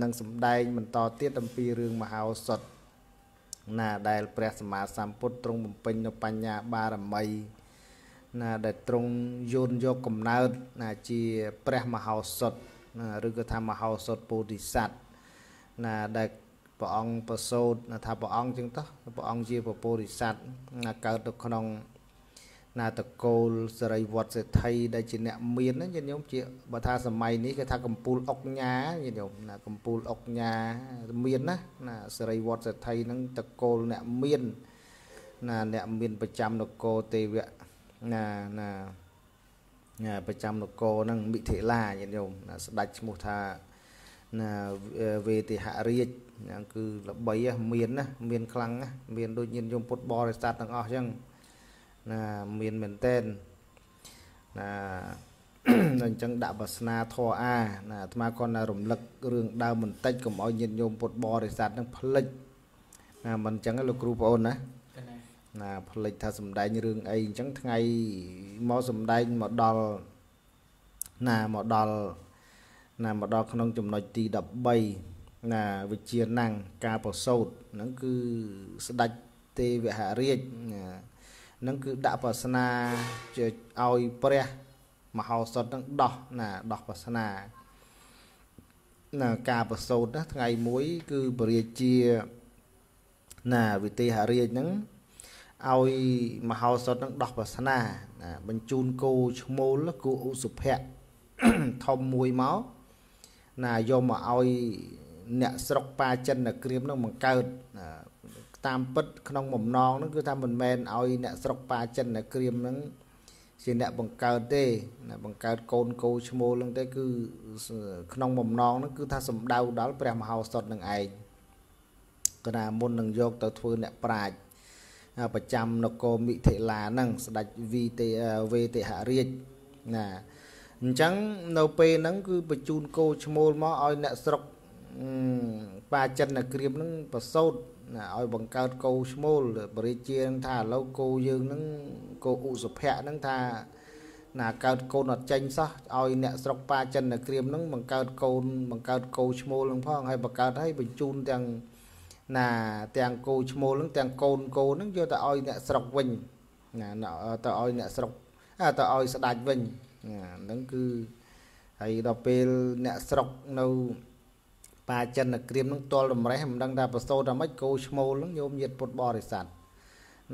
នឹងសម្ដែងបន្តទៀតអំពីរឿងមហោសថណា ដែលព្រះសម្មាសម្ពុទ្ធទ្រង់បំពេញនូវបញ្ញាបារមី ណាដែលទ្រង់យន់យកកំណើត ណាជាព្រះមហោសថណាឬក៏ថាមហោសថពោធិសត្វណាដែលព្រះអង្គប្រសូតថាព្រះអង្គចឹងតោះព្រះអង្គជាពពោធិសត្វណាកើតទៅក្នុងណាតកូលសរិវត្តសេដ្ឋីដែលជាអ្នកមានញាតិញោមជាបើថាសម័យនេះគេថាកំពូលអុកញ៉ាញាតិញោមណាកំពូលអុកញ៉ាមានណាណាសរិវត្តសេដ្ឋីហ្នឹងតកូលអ្នកមានណាអ្នកមានប្រចាំនគរទេវៈណាណាណាប្រចាំនគរហ្នឹងមិថិលាញាតិញោមណាស្ដេចឈ្មោះថាណាវេទិហរាជគឺល្បីមានណាមានខ្លាំងណាមានដូចញាតិញោមពុទ្ធបរិស័ទទាំងអស់អញ្ចឹងណាមានមែនតែនណាអញ្ចឹងដាក់វាសនាធរអាណាអាត្មាគាត់ណារំលឹករឿងដើមបន្តិចកុំឲ្យញាតិញោមពុទ្ធបរិស័ទនឹងភ្លេចណាមិនអញ្ចឹងលោកគ្រូបងអូនណាណាផ្លេចថាសំដែងរឿងអីអញ្ចឹងថ្ងៃមកសំដែងមកដល់ណាមកដល់ណាមកដល់ក្នុងចំណុចទី13ណាវិជាណាំងការប្រសូតហ្នឹងគឺស្ដេចទេវហរាជណានឹងគឺដាក់ប្រស្នាឲ្យព្រះ មហោសតនឹងដោះណាដោះប្រស្នា ណាការប្រសូតណាថ្ងៃមួយ គឺពរាជាណាវិទេហរាជនឹងឲ្យមហោសតនឹងដោះប្រស្នាណាបញ្ជូនគោឈ្មោលគោឧសុភៈធំមួយមកណាយកមកឲ្យអ្នកស្រុកបាចិននគ្រាមនឹងបង្កើតតាមពិតក្នុងបំណងហ្នឹងគឺថាមិនមែនឲ្យអ្នកស្រុកប៉ាចិនអ្នកក្រៀមហ្នឹងជាអ្នក បង្កើតទេអ្នកបង្កើតកូនកោឈ្មោលហ្នឹងទេគឺក្នុងបំណងហ្នឹងគឺ ថាសំដៅដល់ព្រះមហោស្ថតនឹងឯងគណៈមុន នឹងយកទៅធ្វើអ្នកប្រាជ្ញប្រចាំនគរមិថិលាហ្នឹងស្ដេចវីទេវេទហរាជណាអញ្ចឹងនៅពេលហ្នឹងគឺបញ្ជូនកោឈ្មោលមកឲ្យអ្នកស្រុកប៉ាចិនអ្នកក្រៀមហ្នឹងប្រសូតណាឲ្យបង្កើតគោឈ្មោលបរិជានឹងថាឥឡូវគោយើងនឹងគោឧសភៈនឹងថាណាកើតកូនអត់ចេញសោះឲ្យអ្នកស្រុកប៉ាចិនក្រៀមនឹងបង្កើតកូនបង្កើតគោឈ្មោលនឹងផង ហើយបង្កើតឲ្យបញ្ជូនទាំងណាទាំងគោឈ្មោលនឹងទាំងកូនកូននឹងយកទៅឲ្យអ្នកស្រុកវិញណាទៅឲ្យអ្នកស្រុកទៅឲ្យស្ដាច់វិញណាហ្នឹងគឺហើយដល់ពេលអ្នកស្រុកនៅបាចិនក្រៀមនឹងទាល់តម្រេះមិនដឹងថាប្រសូតយ៉ាងម៉េចគោឈ្មោលនឹងញោមញាតពុទ្ធបរិស័ទ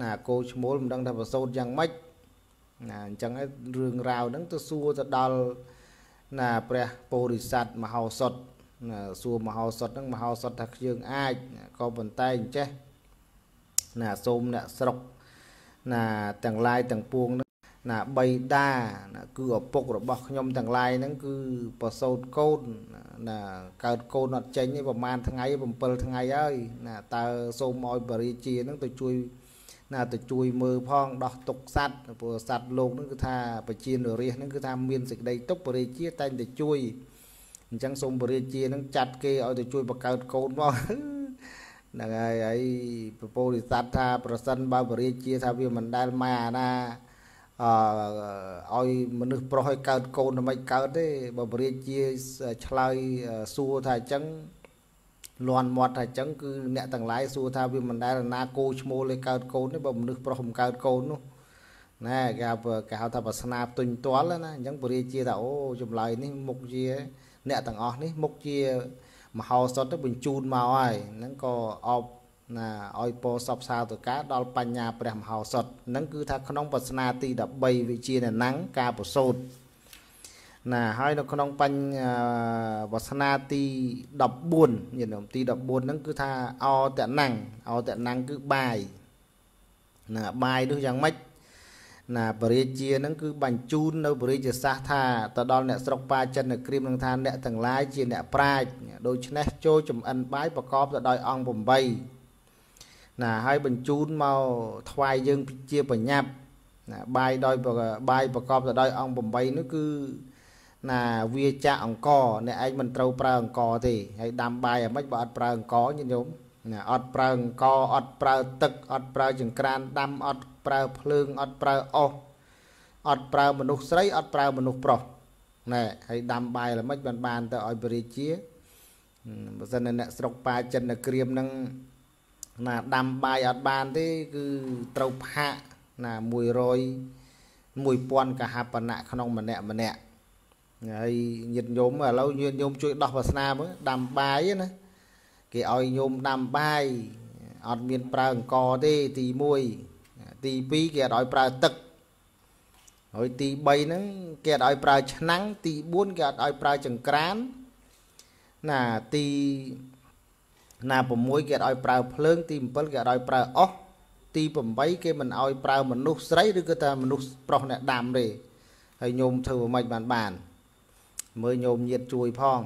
ណាគោឈ្មោលមិនដឹងថាប្រសូតយ៉ាងម៉េចណាអញ្ចឹងរឿងរ៉ាវហ្នឹងទៅសួរទៅដល់ណាព្រះពោរិស័ទមហោសុតណាសួរមហោសុតហ្នឹងមហោសុតថាយើងអាចក៏ប៉ុន្តែអញ្ចេះណាសូមអ្នកស្រុកណាទាំងឡាយទាំងពួងណាបៃតាណាគឺឪពុករបស់ ខ្ញុំទាំងឡាយហ្នឹងគឺប្រសូតកូនណាកើតកូនអត់ចេញឯប្រហែលថ្ងៃ7ថ្ងៃហើយណាតើសូមឲ្យបរិជាហ្នឹង ទៅជួយណាទៅជួយមើលផងដោះទុកសัตว์ព្រោះសัตว์លោកហ្នឹងគឺថាបជានរាសហ្នឹងគឺថាមានសេចក្តីទុកបរិជាតែងតែជួយអញ្ចឹងសូមបរិជាហ្នឹងចាត់គេឲ្យទៅជួយបង្កើតកូនមកហ្នឹងហើយហើយពពោធិសត្វថា ប្រសិនបើបរិជាថាវាមិនដែលម៉ែអាណាអឲ្យមនុស្សប្រុសឲ្យកើតកូនមិនកើតទេបើពរាជាឆ្លើយសួរថាអញ្ចឹងលន់មាត់ថាអញ្ចឹងគឺអ្នកទាំងឡាយសួរថាវាមិនដែលណាគោឈ្មោលឲ្យកើតកូនទេបើមនុស្សប្រុសមិនកើតកូននោះណែគេហៅគេហៅថាវាសនាផ្ទុញទាល់ណាអញ្ចឹងពរាជាថាអូចម្លើយនេះមុខជាអ្នកទាំងអស់នេះមុខជា មហោសតទៅបញ្ជូនមកហើយហ្នឹងក៏អបណាឲ្យពោសពសាវតកាដល់បញ្ញាព្រះមហោសតនឹងគឺថាក្នុងបសនាទី13វិជាណណੰការប្រសូតណាហើយនៅក្នុងបញ្ញវសនាទី14ញាតិញោមទី14ហ្នឹងគឺថាអតណੰងអតណੰងគឺបាយណាបាយនោះយ៉ាងម៉េចណាបរិជានឹងគឺបញ្ជូននៅបរិជាសាសថាទៅដល់អ្នកស្រុកបាចិននៅក្រៀមនឹងថាអ្នកទាំងឡាយជាអ្នកប្រាជ្ញដូច្នេះចូលចំអិនបាយប្រកបទៅដោយអង្គ8ណាហើយបញ្ជូនមកថ្វាយយើងជាបញ្ញាប់ណាបាយដោយបាយប្រកបទៅដោយអង្គ8នោះគឺណាវាចាក់អង្គអ្នកឯងមិនត្រូវប្រើអង្គទេហើយដាំបាយអាម៉េចបើអត់ប្រើអង្គញាតិញោមណាអត់ប្រើអង្គអត់ប្រើទឹកអត់ប្រើចង្ក្រានដាំអត់ប្រើភ្លើងអត់ប្រើអុសអត់ប្រើមនុស្សស្រីអត់ប្រើមនុស្សប្រុសណែហើយដាំបាយល្មិចបានបានទៅឲ្យពរាជាបើសិនអ្នកស្រុកប៉ាចិននៅក្រៀមនឹងណាដាំបាយអត់បានទេ គឺត្រូវផាកណា100 1000កហបណៈក្នុងម្នាក់ម្នាក់ហើយញាតិញោមឥឡូវញាតិញោមជួយដោះវាសនាមើលដាំបាយណាគេឲ្យញោមដាំបាយអត់មានប្រើអង្គទេ ទី1ទី2គេអត់ឲ្យប្រើទឹកហើយទី3ហ្នឹងគេអត់ឲ្យ ប្រើ ឆ្នាំងទី4គេអត់ឲ្យប្រើចង្ក្រានណាទីណា6គេអត់ឲ្យប្រើភ្លើង ទី7គេអត់ឲ្យប្រើអុសទី8គេមិនឲ្យប្រើមនុស្សស្រីឬក៏ថាមនុស្សប្រុសអ្នកដាំទេហើយញោមធ្វើមិនបានបានមើលញោមញាតជួយផង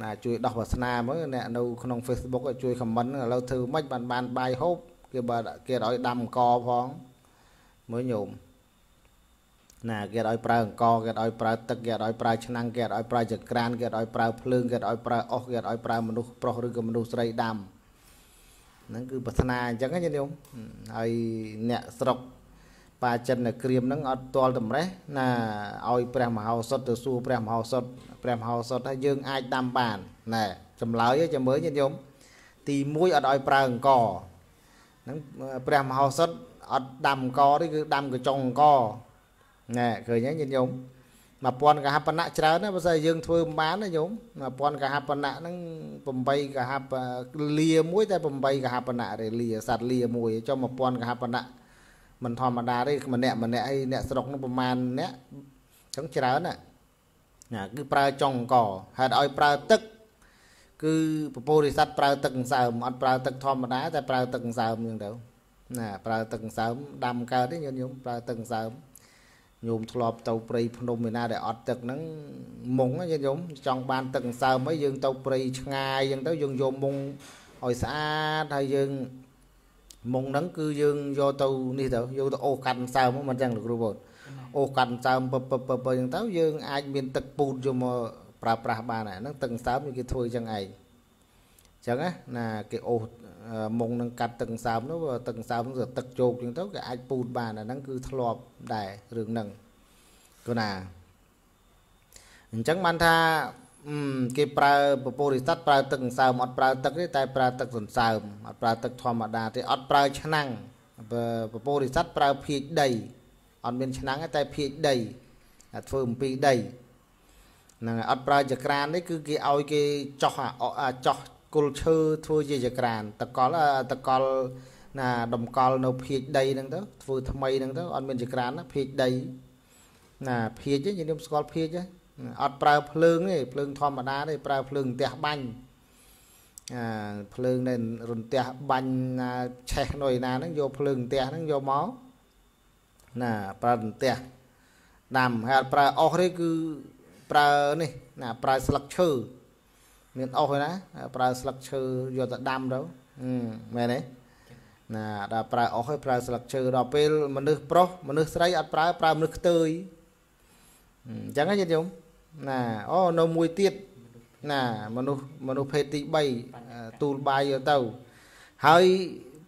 ណាជួយដោះវាសនាមើលអ្នកនៅ ក្នុង Facebook ជួយ comment ឥឡូវធ្វើមិនបាន បានបាយហូបគេបើគេឲ្យដាំអង្ករផងមើលញោមណាគេឲ្យប្រើអង្គគេឲ្យប្រើទឹកគេឲ្យប្រើឆ្នាំងគេឲ្យប្រើចក្រានគេឲ្យប្រើភ្លើងគេឲ្យប្រើអុសគេឲ្យប្រើមនុស្សប្រុសឬក៏មនុស្សស្រីដាំហ្នឹងគឺប្រាថ្នាអញ្ចឹងណាញោមហើយអ្នកស្រុកបាចិននៅក្រៀមហ្នឹងអត់ទាល់តម្រេះណាឲ្យព្រះមហោសុតទៅសួរព្រះមហោសុតព្រះមហោសុតថាយើងអាចដាំបានណែចម្លើយចាំមើលញាតិញោមទី1អត់ឲ្យប្រើអង្គហ្នឹងព្រះមហោសុតអត់ដាំអង្គទេគឺដាំកញ្ចុងអង្គណែឃើញហើយញាតិញោម1000កហបណៈច្រើនណាបើស្អីយើងធ្វើមិនបានណាញោម1000កហបណៈហ្នឹង8កហបលាមួយតែ8កហបណៈរេលាសัตว์លាមួយចុះ1000កហបណៈមិនធម្មតាទេម្នាក់ម្នាក់អីអ្នកស្រុកហ្នឹងប្រហែលអ្នកចឹងច្រើនណាណាគឺប្រើចុងកហេតុឲ្យប្រើទឹកគឺពពោរិស័តប្រើទឹកអង្សើមអត់ប្រើទឹកធម្មតាតែប្រើទឹកអង្សើមហ្នឹងទៅណាប្រើទឹកអង្សើមដាំកើតទេញោមប្រើទឹកអង្សើមញោមធ្លាប់ទៅព្រៃភ្នំឯណាដែលអត់ទឹកហ្នឹងមុងណាញោមចង់បានទឹកសើមអីយើងទៅព្រៃឆ្ងាយអញ្ចឹងទៅយើងយកមុងឲ្យស្អាតហើយយើងមុងហ្នឹងគឺយើងយកទៅនេះទៅយកទៅអូសកាត់សើមមិនអញ្ចឹងលោកគ្រូបងអូសកាត់សើមពឹបពឹបពឹបអញ្ចឹងទៅ យើងអាចមាន ទឹកពូតយកមកប្រើប្រាស់បានហ្នឹងទឹកសើមគេធ្វើអញ្ចឹងឯងចឹងណាគេអូសមុងនឹងកាត់ទឹកសើមនោះទឹកសើមនោះទឹកជោកចឹងទៅគេអាចពូតបានអាហ្នឹងគឺធ្លាប់ដែររឿងហ្នឹងគណាអញ្ចឹងបានថាគេប្រើពពុរិស័តប្រើទឹកសើមអត់ប្រើទឹកទេតែប្រើទឹកសន្សើមអត់ប្រើទឹកធម្មតាទេអត់ប្រើឆ្នាំងពពុរិស័តប្រើភាជដីអត់មានឆ្នាំងទេតែភាជដីធ្វើអំពីដីហ្នឹងអត់ប្រើចក្រាននេះគឺ គេឲ្យគេចោះចោះគល់ឈើធ្វើជាចក្រានតកល់តកល់ណាតម្កល់នៅភៀចដីហ្នឹងទៅធ្វើថ្មីហ្នឹងទៅអត់មានចក្រានណាភៀចដីណាភៀចខ្ញុំស្គាល់ភៀចអត់ប្រើភ្លើងទេភ្លើងធម្មតាទេប្រើភ្លើងរន្ទះបាញ់អាភ្លើងនៅរន្ទះបាញ់ណាឆេះនៅឯណាហ្នឹងយកភ្លើងរន្ទះហ្នឹងយកមកណាប្រើរន្ទះដាំហើយអត់ប្រើអុសទេគឺប្រើនេះណាប្រើស្លឹកឈើមានអុសឯណាប្រើស្លឹកឈើយកទៅដាំទៅមែនទេណាដល់ប្រើអុសហើយប្រើស្លឹកឈើដល់ពេលមនុស្សប្រុសមនុស្សស្រី អត់ប្រើប្រើមនុស្សខ្ទើយអញ្ចឹងហ្នឹងយមណាអូនៅមួយទៀតណាមនុស្សមនុស្សភេទទី3ទូលបាយយកទៅហើយ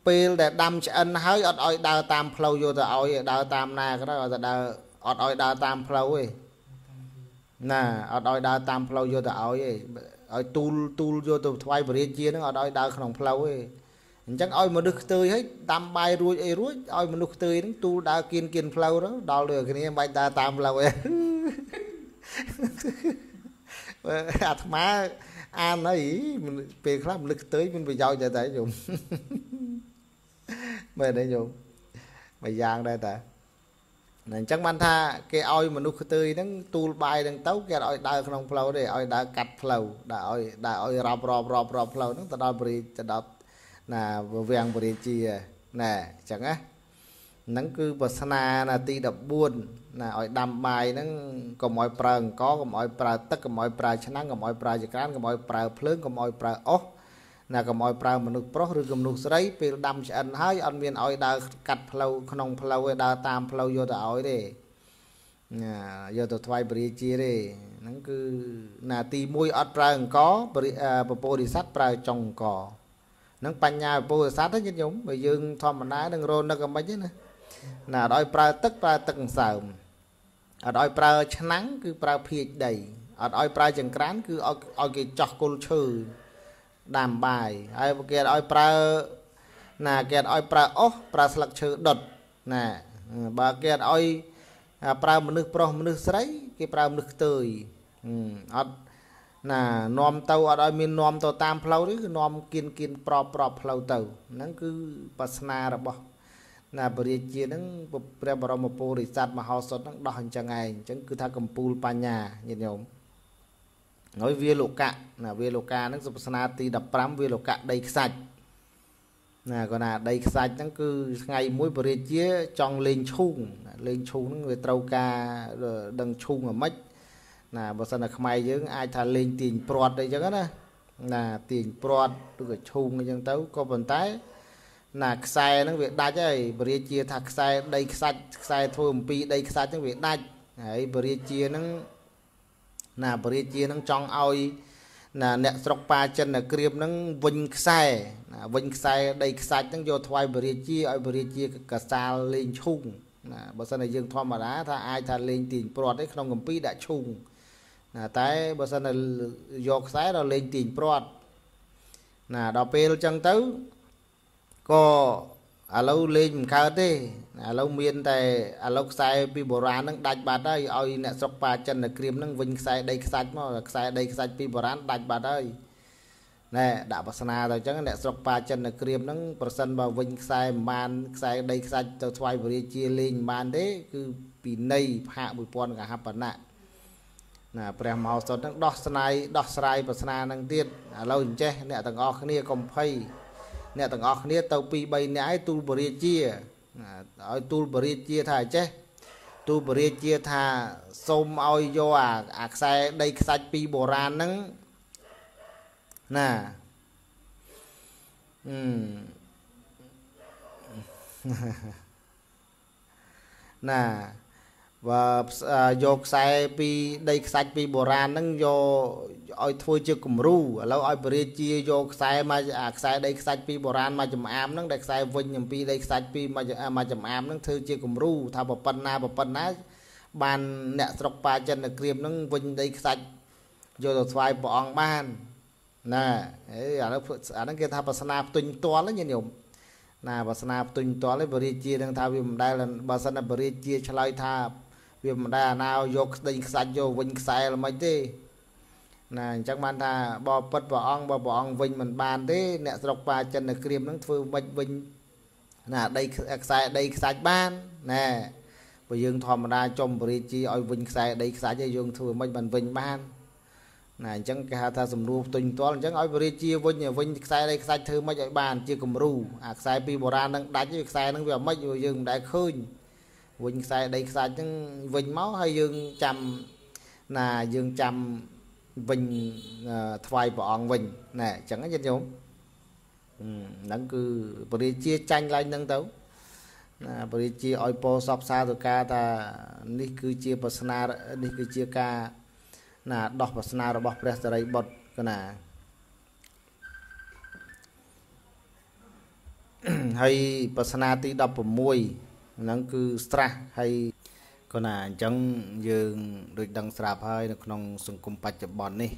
ពេលដែលដាំឆ្អិនហើយអត់ឲ្យដើរតាមផ្លូវយកទៅឲ្យដើរតាមណាក៏ដោយឲ្យទៅដើរអត់ឲ្យដើរតាមផ្លូវទេណាអត់ឲ្យដើរតាមផ្លូវយកទៅឲ្យទេឲ្យទូលទូលយកទៅថ្វាយព្រះរាជានឹងអត់ឲ្យដើរក្នុងផ្លូវទេអញ្ចឹងឲ្យមនុស្សខ្ទើយហើយដាំបាយរួចអីរួចឲ្យមនុស្សខ្ទើយនឹងទូលដើរគៀនគៀនផ្លូវទៅដល់លើគ្នាមិនបាច់ដើរតាមផ្លូវទេអាត្មាអានអីពេលខ្លះមនុស្សខ្ទើយមានប្រយោជន៍ដែរតែយំមែនទេយំមួយយ៉ាងដែរតាអញ្ចឹងបានថាគេឲ្យមនុស្សខ្ទើយហ្នឹងទូលបាយហ្នឹងទៅគេឲ្យដើរក្នុងផ្លូវទេឲ្យដើរកាត់ផ្លូវដើរឲ្យដើរឲ្យរອບរອບរອບរອບផ្លូវហ្នឹងទៅដល់បរិទៅដល់ណាវាំងបរិជាណែអញ្ចឹងណាហ្នឹងគឺវាសនាណាទី14ណាឲ្យដាំបាយហ្នឹងកុំឲ្យ ប្រើអង្គកុំឲ្យប្រើទឹកកុំឲ្យប្រើឆ្នាំងកុំឲ្យប្រើចក្រានកុំឲ្យប្រើភ្លើងកុំឲ្យប្រើអុសណាកុំឲ្យប្រើ មនុស្សប្រុសឬកមនុស្សស្រីពេលដាំឆ្អិនហើយអត់មានឲ្យដើរកាត់ផ្លូវក្នុងផ្លូវឯដើរតាមផ្លូវយកទៅឲ្យទេណាយកទៅថ្វាយព្រះរាជាទេហ្នឹងគឺណាទី1អត់ប្រើអង្គពពោរិស័តប្រើចុងអង្គហ្នឹងបញ្ញាពពោរិស័តហ្នឹងញាតិញោមបើយើងធម្មតានឹងរនឹកមិនទេណាណាអត់ឲ្យប្រើទឹកប្រើទឹកសើមអត់ឲ្យប្រើឆ្នាំងគឺប្រើភាជដីអត់ឲ្យប្រើចង្ក្រានគឺឲ្យឲ្យគេចោះគល់ឈើដាំបាយហើយគេឲ្យប្រើណាគេឲ្យប្រើអុសប្រើស្លឹកឈើដុតណាបើគេឲ្យប្រើមនុស្សប្រុសមនុស្សស្រី គេប្រើមនុស្សខ្ទើយអត់ណានាំទៅអត់ឲ្យមាននាំទៅតាម ផ្លូវនេះគឺនាំគៀនគៀនប្រប្រផ្លូវទៅហ្នឹងគឺបាសនារបស់ ណាបរិជាហ្នឹងព្រះបរមពុរិស័ទមហោសុតហ្នឹងដោះអញ្ចឹងឯងអញ្ចឹងគឺថាកម្ពូលបញ្ញាញាតិញោមហើយវាលោកៈណាវាលោកៈហ្នឹងសុភាសនាទី15វាលោកៈដីខ្សាច់ណាក៏ណាដីខ្សាច់ហ្នឹងគឺថ្ងៃមួយពរាជាចង់លេងឈូងលេងឈូងហ្នឹងវាត្រូវការដឹងឈូងអាម៉េចណាបើសិនតែខ្មែរយើងអាចថាលេងទាញព្រាត់អីចឹងណា ណាទាញព្រាត់ឬក៏ឈូងអីចឹងទៅក៏ប៉ុន្តែ ណាខ្សែហ្នឹងវាដាច់ហើយពរាជា ថាខ្សែដីខ្សាច់ខ្សែធ្វើអំពី ដីខ្សាច់ហ្នឹងវាដាច់ហើយពរាជាហ្នឹងណាបរិជានឹងចង់ឲ្យណាអ្នកស្រុកប៉ាចិនណាក្រៀមនឹងវិញខ្សែណាវិញខ្សែដីខ្សាច់នឹងយកថ្វាយបរិជាឲ្យបរិជាកសាលលេងឈូងណាបើសិនតែយើងធម្មតាថាអាចថាលេងទាញព្រាត់ទេក្នុងកម្ពីដាក់ឈូងណាតែបើសិនតែយកខ្សែដល់លេងទាញព្រាត់ណាដល់ពេលអញ្ចឹងទៅក៏ឥឡូវលេងមិនកើតទេឥឡូវមាន តែឥឡូវខ្សែពីបុរាណហ្នឹងដាច់បាត់ហើយឲ្យអ្នកស្រុកប៉ាចិនក្រៀមហ្នឹងវិញខ្សែដីខ្សាច់មកខ្សែដីខ្សាច់ពីបុរាណដាច់បាត់ហើយណែដាក់វាសនាទៅអញ្ចឹងអ្នកស្រុកប៉ាចិនក្រៀមហ្នឹងប្រសិនបើវិញខ្សែប្រមាណខ្សែដីខ្សាច់ទៅថ្វាយវរាជាលេងប្រមាណទេគឺពីនៃផាក1000កហបណៈណា ព្រះមហោសថនឹងដោះស្នាយដោះស្រាយប្រស្នានឹងទៀតឥឡូវអញ្ចេះអ្នកទាំងអស់គ្នាកំភៃអ្នកទាំងអស់គ្នា ទៅ2 3នាក់ឲ្យទូលពរាជាឲ្យទូលបរិជាថាចេះទូលបរិជាថាសូមឲ្យយកអាអាខ្សែដីខ្សាច់ពីបុរាណហ្នឹងណាអឺណាបើយកខ្សែពីដីខ្សាច់ពីបុរាណហ្នឹងយកឲ្យធ្វើជាគំរូឥឡូវឲ្យបរិជាយកខ្សែមកអាខ្សែដីខ្សាច់ពីបុរាណមកចំអាមហ្នឹងដែលខ្សែវិញអំពីដីខ្សាច់ពីមកមកចំអាមហ្នឹងធ្វើជាគំរូថាប្រប៉ុណ្ណាប្រប៉ុណ្ណាបាន អ្នកស្រុកបាចិនក្រៀមហ្នឹងវិញដីខ្សាច់យកទៅថ្វាយព្រះអង្គបានណាអេអានោះអាហ្នឹងគេថាបាសនាផ្ទុញផ្ទាល់ណាញោមណាបាសនាផ្ទុញផ្ទាល់ឯបរិជានឹងថាវាមិនដែលបើសិនណាបរិជាឆ្លើយថាវាមិនដែលអាណាយកដេញខ្សាច់យកវិញខ្សែល្មិចទេណាអញ្ចឹងបានថាបបពុតព្រះអង្គបព្រះអង្គវិញមិនបានទេ អ្នកស្រុកប៉ាចិននៅក្រៀមនឹងធ្វើមិនវិញណាដីខ្សែដីខ្សាច់បានណែបើយើងធម្មតាចំពរាជីឲ្យ វិញខ្សែដីខ្សាច់ឲ្យយើងធ្វើមិនបានវិញបានណាអញ្ចឹងគេហៅថាសម្រួលផ្ទុញផ្ទាល់អញ្ចឹងឲ្យពរាជីវិញវិញខ្សែដីខ្សាច់ធ្វើមិនឲ្យបានជាគំរូអាខ្សែពីបុរាណនឹងដាច់ខ្សែនឹងវាមិនយើងមិនដែលឃើញវិញខ្សែដីខ្សាច់ហ្នឹងវិញមកហើយយើងចាំណាយើងចាំវិញថ្វាយព្រះអង្គវិញណែអញ្ចឹងញាតិញោមហ្នឹងគឺពរាជាចាញ់ឡើងហ្នឹងទៅណាពរាជាឲ្យពោសពសាធុការថានេះគឺជាប្រស្នានេះគឺជាការណាដោះប្រស្នារបស់ព្រះសរិបុត្រកណាហើយប្រស្នាទី16ហ្នឹងគឺស្រះហើយប៉ុន្តែអញ្ចឹងយើងដូចដឹងស្រាប់ហើយ នៅក្នុង សង្គមបច្ចុប្បន្ននេះ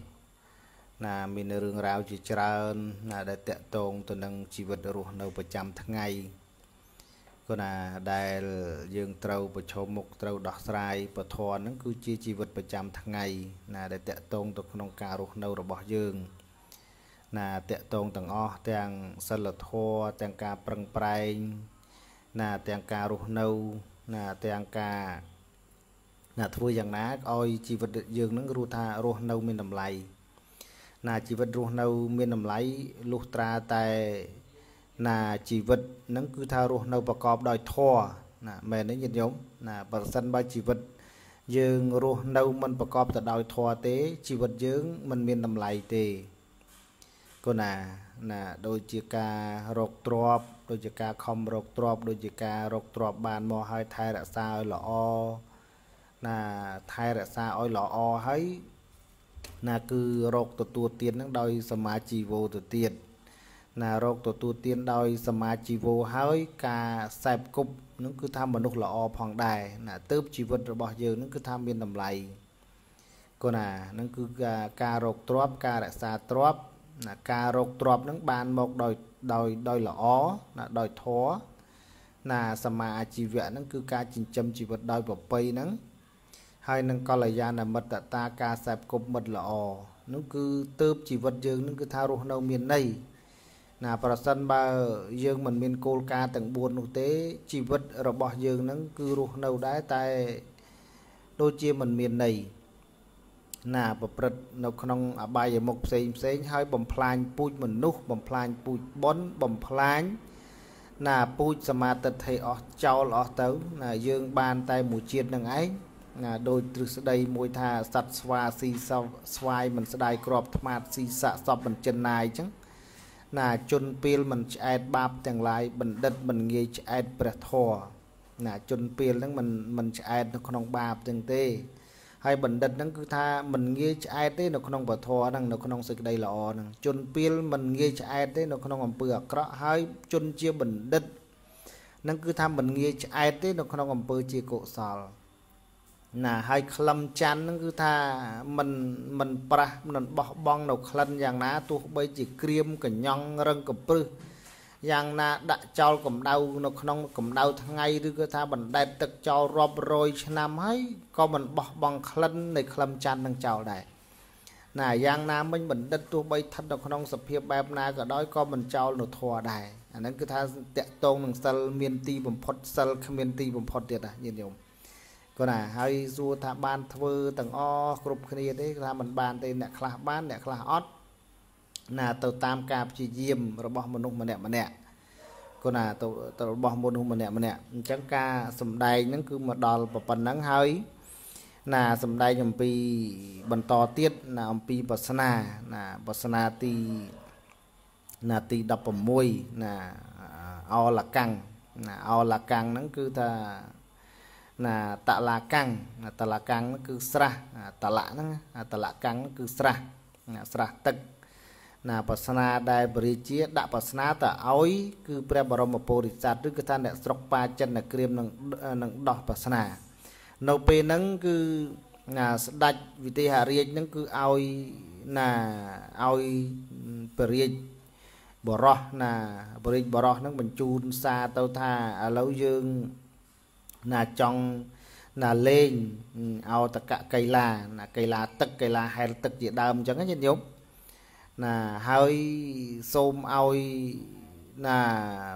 ណាមានរឿងរ៉ាវជាច្រើន ណា ដែលតាក់ទងទៅនឹងជីវិតរស់នៅប្រចាំថ្ងៃគណាដែលយើងត្រូវប្រឈមមុខត្រូវដោះស្រាយពធនហ្នឹងគឺជាជីវិតប្រចាំថ្ងៃ ណាដែលតាក់ទងទៅក្នុង ការរស់នៅរបស់យើងណាតាក់ទងទាំងអស់ទាំងសិលធម៌ទាំងការប្រឹងប្រែងណាទាំងការរស់នៅណាទាំងការអ្នកធ្វើយ៉ាងណាឲ្យជីវិតយើងនឹងរស់ថារស់នៅ មានតម្លៃណាជីវិតរស់នៅមានតម្លៃលុះត្រាតែណាជីវិតនឹងគឺថារស់នៅប្រកបដោយធម៌ណាមែនទេញាតិញោមណាប្រសិនបើជីវិត យើងរស់នៅមិនប្រកបទៅដោយធម៌ទេជីវិតយើងមិនមានតម្លៃទេគណាណាដូចជាការរកទ្រពដូចជាការខំរកទ្រពដូចជាការរកទ្រពបានមកហើយថែរក្សាឲ្យល្អណាថែរក្សាឲ្យល្អហើយណាគឺរោគទទួលទាននឹងដោយសមាជីវោទៅទៀតណារោគទទួលទានដោយសមាជីវោហើយការសេពគប់នឹងគឺថាមនុស្សល្អផងដែរណាទៅជីវិតរបស់យើងនឹងគឺថាមានតម្លៃគណានឹងគឺការរោគទ្របការរក្សាទ្របណាការរោគទ្របនឹងបានមកដោយដោយដោយល្អណាដោយធម៌ណាសមាជីវៈនឹងគឺការចិញ្ចឹមជីវិតដោយប្រពៃហ្នឹងហើយនឹងកល្យាណមិត្តតាការសែបគប់មិត្តល្អនោះគឺទៅបជីវិតយើងនឹងគឺថារស់នៅមានន័យណាប្រសិនបើយើងមិនមានគោលការណ៍ទាំង4នោះទេជីវិតរបស់យើងនឹងគឺរស់នៅដែរតែដូចជាមិនមានន័យណាប្រព្រឹត្តនៅក្នុងអបាយមុខផ្សេងផ្សេងហើយបំផ្លាញពូជមនុស្សបំផ្លាញពូជបុណ្យបំផ្លាញណាពូជសមាទិដ្ឋិអស់ចោលអស់ទៅ ណាយើង បានតែមួយជាតិនឹងឯងណាដោយទ្រឹស្ដីមួយថាសត្វស្វាស៊ីសស្វាយមិនស្ដាយក្របថ្មាតស៊ីសាក់សពមិនចិនណាយចឹងណាជនពីលមិនឆ្អែតបាបទាំងឡាយបណ្ឌិតមិនងាយឆ្អែតព្រះធម៌ណាជនពីលហ្នឹងមិនមិនឆ្អែតនៅក្នុងបាបទាំងទេ ហើយបណ្ឌិតហ្នឹងគឺថាមិនងាយឆ្អែតទេនៅក្នុងពធហ្នឹងនៅក្នុងសេចក្តីល្អហ្នឹងជនពីលមិនងាយឆ្អែតទេនៅក្នុងអំពើអាក្រក់ហើយជនជាបណ្ឌិតហ្នឹងគឺថាមិនងាយឆ្អែតទេនៅក្នុងអំពើជាកុសលណាហើយក្លឹមច័ន្ទហ្នឹងគឺថាมันมันប្រះมันបោះបង់នៅក្លិនយ៉ាងណាទោះបី ជាក្រៀមកញ្ញងរឹងកព្រឹសយ៉ាងណា ដាក់ចោលកម្ដៅនៅក្នុងកម្ដៅថ្ងៃឬក៏ថាបណ្ដែតទឹកចោលរាប់រយឆ្នាំហើយក៏មិនបោះបង់ក្លិននៃក្លឹមច័ន្ទនឹងចោលដែរណាយ៉ាងណាមិញបណ្ឌិតទោះបីស្ថិតនៅក្នុងសភាពបែប ណាក៏ដោយក៏មិនចោលនៅធัวដែរអាហ្នឹងគឺថាតកតងនឹងសិលមានទីបំផុតសិលគ្មានទីបំផុតទៀតណាញាតិញោមគាត់ណាហើយសួរថាបានធ្វើទាំងអស់គ្រប់គ្នាទេគាត់ថាមិនបានទេ អ្នកខ្លះបានអ្នកខ្លះអត់ណា ទៅតាមការព្យាយាម របស់មនុស្សម្នាក់ម្នាក់គាត់ណាទៅទៅរបស់មនុស្សម្នាក់ម្នាក់អញ្ចឹងការសំដែងហ្នឹងគឺមកដល់ប៉ុណ្ណឹងហើយណាសំដែងអំពីបន្តទៀតណាអំពីបាសនាណាបាសនាទីណាទី16ណាអលកੰងណាអលកੰងហ្នឹងគឺថាណាតឡាកាំងតឡាកាំងគឺស្រះតលៈហ្នឹងតលៈកាំងគឺស្រះណាស្រះទឹក ណា បសនាដែលបរិជាដាក់បសនាទៅឲ្យគឺព្រះបរមពុរិស័ទឬគឺថា អ្នកស្រុកបាចិនក្រៀមនឹងនឹងដោះបសនា នៅពេលហ្នឹង គឺណាស្ដេចវិទេហរាជហ្នឹងគឺឲ្យណាឲ្យបរិយាបរោះណាបរិយាបរោះហ្នឹងបញ្ជូនសារទៅថាឥឡូវយើងណាចង់ណាលេងអោតកៈកីឡាណាកីឡា ទឹកកីឡាហែលទឹកជាដើមអញ្ចឹងញាតិញោមណាហើយសូមឲ្យណា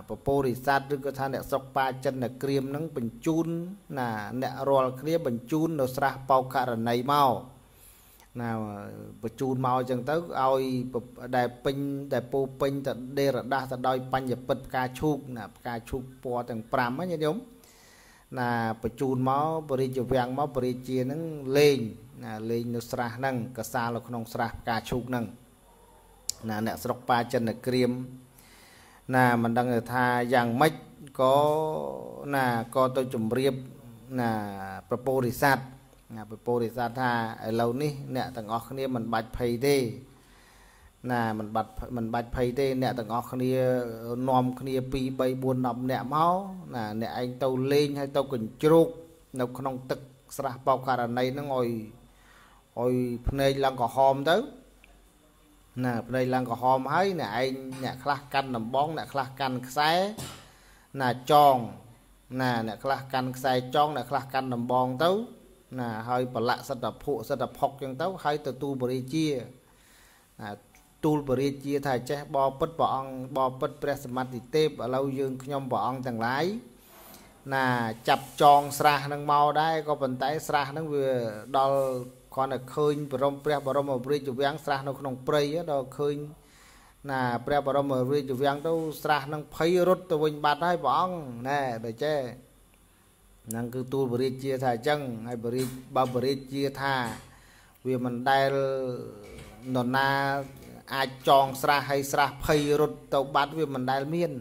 ពពោរិស័តឬក៏ថាអ្នកស្រុកប៉ាចិនអ្នកក្រៀមនឹងបញ្ជូនណា អ្នករាល់គ្នាបញ្ជូននៅស្រះបោកករណីមកណាបញ្ជូនមកអញ្ចឹងទៅឲ្យដែលពេញដែលពោពេញទៅដេរដាស់ទៅដោយបញ្ញពិតផ្កាឈូកណាផ្កាឈូកពណ៌ទាំង5ហ្នឹងញាតិញោមណាបញ្ជូនមកបរិយាវាំងមកបរិជានឹងលេងណាលេងនៅស្រះហ្នឹងកសាលនៅក្នុងស្រះផ្កាឈូកហ្នឹងណាអ្នកស្រុកប៉ាចិនក្រៀមណាមិនដឹងថាយ៉ាងម៉េចក៏ណាក៏ទៅជម្រាបណាប្រពោរិស័តណាប្រពោរិស័តថាឥឡូវនេះអ្នកទាំងអស់គ្នាមិនបាច់ភ័យទេណាមិនបាត់មិនបាច់ភ័យទេអ្នកទាំងអស់គ្នានាំគ្នា2 3 4 10អ្នកមកណា អ្នកឯងទៅលេង ហើយទៅកញ្ជ្រោកនៅក្នុងទឹកស្រះបោកករណីហ្នឹងឲ្យឲ្យភ្នែកឡើងក្រហមទៅណាភ្នែកឡើងក្រហមហើយអ្នកឯងអ្នកខ្លះកាន់ដំបងអ្នកខ្លះកាន់ខ្សែណាចងណាអ្នកខ្លះកាន់ខ្សែចងអ្នកខ្លះកាន់ដំបងទៅ ណាហើយប្រឡាក់សិតតភក់សិតតផុកចឹងទៅហើយទៅទូបរិជាណាទូលបរិជាថាចេះបពិតព្រះអង្គបពិតព្រះ សមត្ថិទេពឥឡូវយើងខ្ញុំព្រះអង្គទាំងឡាយណា ចាប់ចងស្រះនឹងមកដែរក៏ប៉ុន្តែ ស្រះនឹងវាដល់គ្រាន់តែឃើញបរមព្រះបរមរាជវាំងស្រះនៅក្នុងព្រៃដល់ឃើញណា ព្រះបរមរាជវាំងទៅស្រះនឹងភ័យរត់ទៅវិញបាត់ហើយព្រះអង្គណែដូចចេះហ្នឹងគឺទូលបរិជាថាអញ្ចឹង ហើយបរិបបរិជាថាវាមិនដែលនរណាអាចចងស្រះហើយស្រះភ័យរត់ទៅបាត់វាមិនដែលមាន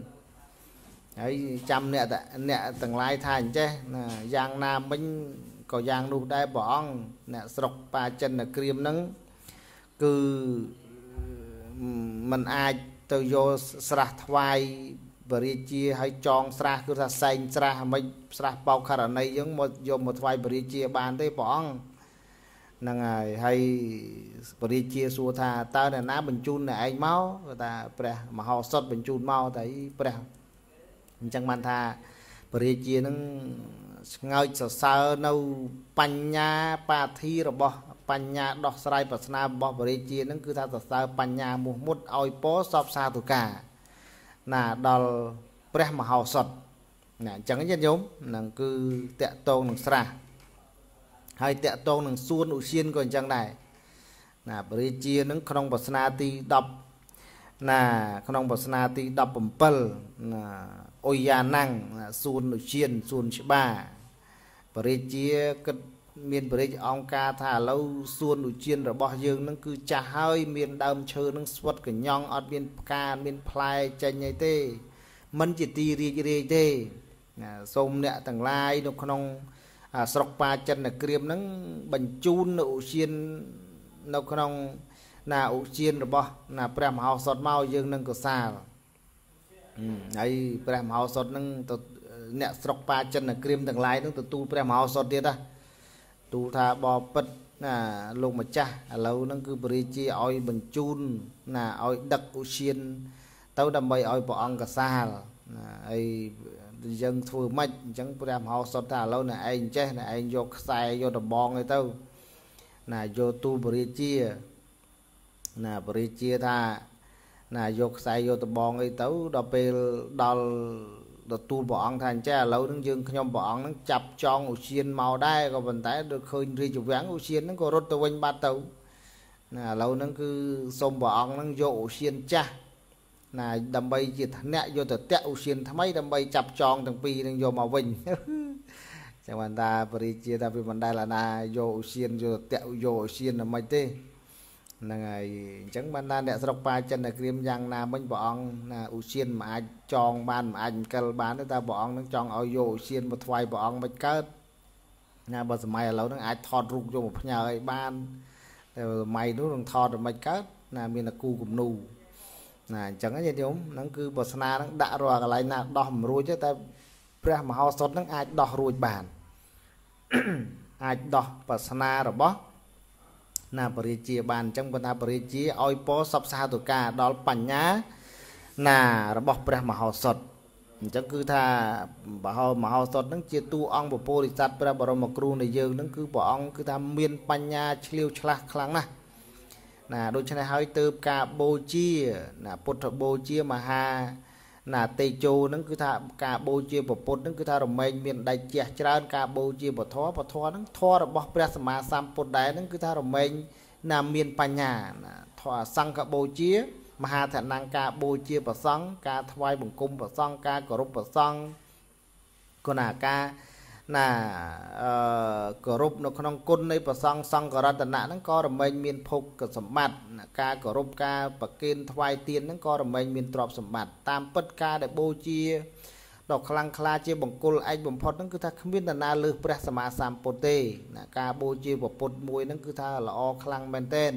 ហើយចាំអ្នកអ្នកទាំងឡាយថាអញ្ចេះណាយ៉ាងណាមិញក៏យ៉ាងនោះដែរព្រះអង្គអ្នកស្រុកបាចិនក្រៀមហ្នឹងគឺมันអាចទៅយកស្រះថ្វាយបរិជាហើយចង ស្រះគឺថាសែងស្រះហ្មិចស្រះបោកករណីអញ្ចឹងមកយកមកថ្វាយបរិជាបានទេព្រះអង្គហ្នឹងហើយហើយពរាជា សួរថាតើអ្នកណា បញ្ជូនអ្នកឯងមកគាត់ថាព្រះ មហោសតបញ្ជូនមកតែព្រះអញ្ចឹងបានថាពរាជានឹងស្ងើចសរសើរនៅបញ្ញា បាធីរបស់ បញ្ញាដោះស្រាយប្រស្នារបស់ពរាជា នឹងគឺ ថាសរសើរបញ្ញាមោះមុតឲ្យពរសពសាទុការណាដល់ព្រះមហោសតណាអញ្ចឹងញាតិញោមនឹងគឺតកតងនឹងស្រះហើយតកតងនឹងសួនឧសៀនក៏អញ្ចឹងដែរណាបរិជានឹងក្នុងប្រស្នាទី10ណាក្នុងប្រស្នាទី17ណាអុយ៉ាណាំងសួនឧសៀនសួនច្បារបរិជាគិតមានបរិយាអង្គការថាឥឡូវសួនឧជៀនរបស់យើងនឹងគឺ ចាស់ហើយមានដើមឈើនឹងស្វិតកញ្ញងអត់មានផ្កាមានផ្លែចេញអីទេມັນជាទីរីករាយទេ សូមអ្នកទាំងឡាយនៅក្នុងស្រុកប៉ាចិននក្រៀមហ្នឹងបញ្ជូននៅឧសៀននៅក្នុងណាឧសៀនរបស់ណាព្រះមហោសតមកយើងនឹងកសាលហើយព្រះមហោសតនឹងទៅអ្នកស្រុកប៉ាចិនក្រៀមទាំងឡាយនឹងទទួលព្រះមហោសតទៀតណាទូលថាបបិទ្ធណាលោកម្ចាស់ឥឡូវហ្នឹងគឺពរិជាឲ្យបញ្ជូនណាឲ្យដឹកឧសៀនទៅដើម្បីឲ្យព្រះអង្គកសាលណាហើយយើងធ្វើម៉េចអញ្ចឹងព្រះមហោសតថាឥឡូវណែឯងចេះណែឯងយកខ្សែយកដបងទៅណាយកទូបរិជាណាបរិជាថាណាយកខ្សែយកដបងអីទៅដល់ពេលដល់ទទួលព្រះអង្គថាអញ្ចឹងឥឡូវនឹងយើងខ្ញុំព្រះអង្គនឹងចាប់ចងឧសៀនមកដែរក៏ប៉ុន្តែដូចឃើញរាជវាំងឧសៀននឹងក៏រត់ទៅវិញបាត់ទៅណាឥឡូវនឹងគឺសូមព្រះអង្គនឹងយកឧសៀនចាស់ណាដើម្បីជាធ្នាក់យកទៅតាក់ឧសៀនថ្មីដើម្បីចាប់ចងទាំងពីរនឹងយកមកវិញចឹងបានតាបរិជាតាពីបណ្ដាលអាណាយកឧសៀនយកទៅតាក់យកឧសៀនមិនមិនទេហ្នឹងហើយអញ្ចឹងបានតាអ្នកស្រុកប៉ាចិនតែក្រៀមយ៉ាងណាមិញព្រះអង្គណាឧសៀនមិនអាចចង បានមិនអាចអង្គិលបានទេតែព្រះអង្គនឹងចង់ឲ្យយកឧសៀនមកថ្វាយព្រះអង្គមិនកើតណាបើសម័យឥឡូវហ្នឹងអាចថតរូបយកមកផ្ញើឲ្យបានតែសម័យនោះនឹងថតមិនកើតណាមានតែគូគំនូរណាអញ្ចឹងញាតិញោមហ្នឹងគឺបសនាហ្នឹងដាក់រាល់កន្លែងណាដោះមិនរួចទេតែព្រះ មហោសុតហ្នឹងអាចដោះរួចបានអាចដោះបសនារបស់ណាបរិជាបានអញ្ចឹងគាត់ថាបរិជាឲ្យពរសពសាធុការដល់បញ្ញាណារបស់ព្រះមហោសុតអញ្ចឹងគឺថាមហោមហោសុតនឹងជាតួអង្គពពុរិស័តព្រះបរមគ្រូនៃយើងនឹងគឺព្រះអង្គគឺថាមានបញ្ញាឆ្លៀវឆ្លាស់ខ្លាំងណាស់ណាដូច្នេះហើយទៅការបូជាណាពុទ្ធបូជាមហាណាតេជោហ្នឹងគឺថាការបូជាពុទ្ធហ្នឹងគឺថារមែងមានដៃជះច្រើនការបូជាពធពធហ្នឹងធម៌របស់ ព្រះសម្មាសម្ពុទ្ធដែរហ្នឹងគឺថារមែងណាមានបញ្ញាណាធម៌សង្ឃបូជាមហាឋានការបូជាប្រសង់ការថ្វាយបង្គំប្រសង់ការគោរពប្រសង់គុណាការណាអឺគោរពនៅក្នុងគុណនៃប្រសង់សង្ឃរតនៈហ្នឹងក៏រមែងមានភោគសម្បត្តិការគោរពការប្រគេនថ្វាយទានហ្នឹងក៏រមែងមានទ្រព្យសម្បត្តិតាមពិតការដែលបូជាដល់ខ្លាំងខ្លាជាបង្គលឯកបំផុតហ្នឹងគឺថាគ្មាននរណាលើសព្រះសម្មាសម្ពុទ្ធទេណាការបូជាប្រពុតមួយហ្នឹងគឺថាល្អខ្លាំងមែនទែន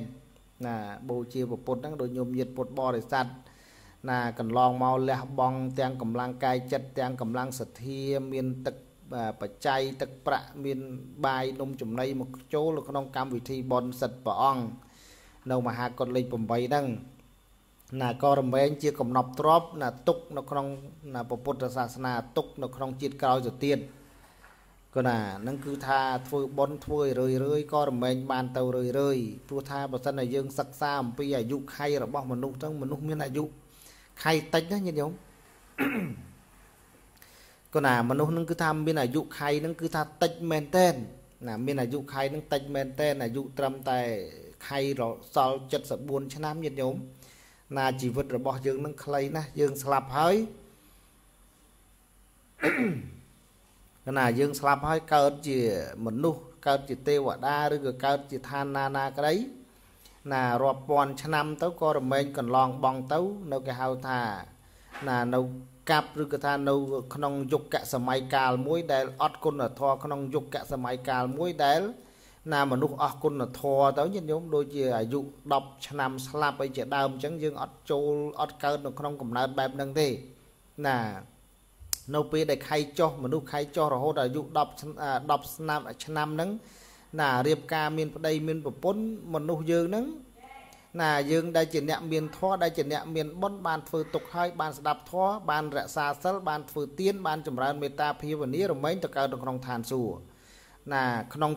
ណាបូជាប្រពុតហ្នឹងដូចញោមញាតពុទ្ធបរិស័ទណាកន្លងមកលះបង់ទាំងកម្លាំងកាយចិត្តទាំងកម្លាំងសទ្ធាមានទឹកបច្ច័យទឹកប្រាក់មានបាយនំចំណីមកចូលនៅក្នុងកម្មវិធីបនសិទ្ធព្រះអង្គនៅមហាកុដលេខ8ហ្នឹងណាក៏រំវែង ជាកំណប់ទ្របណាទុកនៅក្នុងណាពុទ្ធសាសនាទុក នៅក្នុងជាតិក្រោយទៅទៀតក៏ណានឹងគឺថាធ្វើបន់ធ្វើឲ្យរឿយរឿយក៏រំវែង បានទៅរឿយរឿយព្រោះថាបើសិនតែយើងសិក្សាអំពីអាយុខៃរបស់មនុស្សទាំងមនុស្សមានអាយុខៃតិចណាញាតិញោមក៏ណាមនុស្សនឹងគឺថាមានអាយុខៃនឹងគឺថាតិចមែនតែនណាមានអាយុខៃនឹងតិចមែនតែនអាយុត្រឹមតែខៃរសល់74ឆ្នាំញាតិញោមណាជីវិតរបស់យើងនឹងខ្លីណាស់យើង ស្លាប់ហើយកណាយើងស្លាប់ហើយកើតជាមនុស្សកើតជាទេវតាឬក៏កើតជាឋានណាណាក្ដីណារាប់ពាន់ ឆ្នាំទៅក៏រមែងកន្លងបងទៅ នៅគេហៅថាណានៅកាប់ឬក៏ថានៅ ក្នុងយុគសម័យកាលមួយដែលអត់គុណធម៌ក្នុងយុគសម័យកាលមួយដែលណាមនុស្សអស់គុណធម៌ទៅញាតិញោមដូចជាអាយុ10ឆ្នាំស្លាប់អីជាដើមអញ្ចឹងយើងអត់ចូលអត់កើតនៅក្នុងកំណើតបែបហ្នឹងទេណានៅពេលដែលខៃចុះ មនុស្សខៃចុះរហូតដល់អាយុ10 10ឆ្នាំឆ្នាំហ្នឹងណារៀបការមានប្តី មានប្រពន្ធមនុស្សយើងហ្នឹងណាយើងដែលជាអ្នកមានធម៌ដែលជាអ្នកមានបុណ្យបានធ្វើទុកហើយបានស្ដាប់ធម៌បានរក្សាសិលបានធ្វើទានបានចម្រើនមេត្តាភាវនារមែងទៅកើតក្នុងឋានសួគ៌ណាក្នុង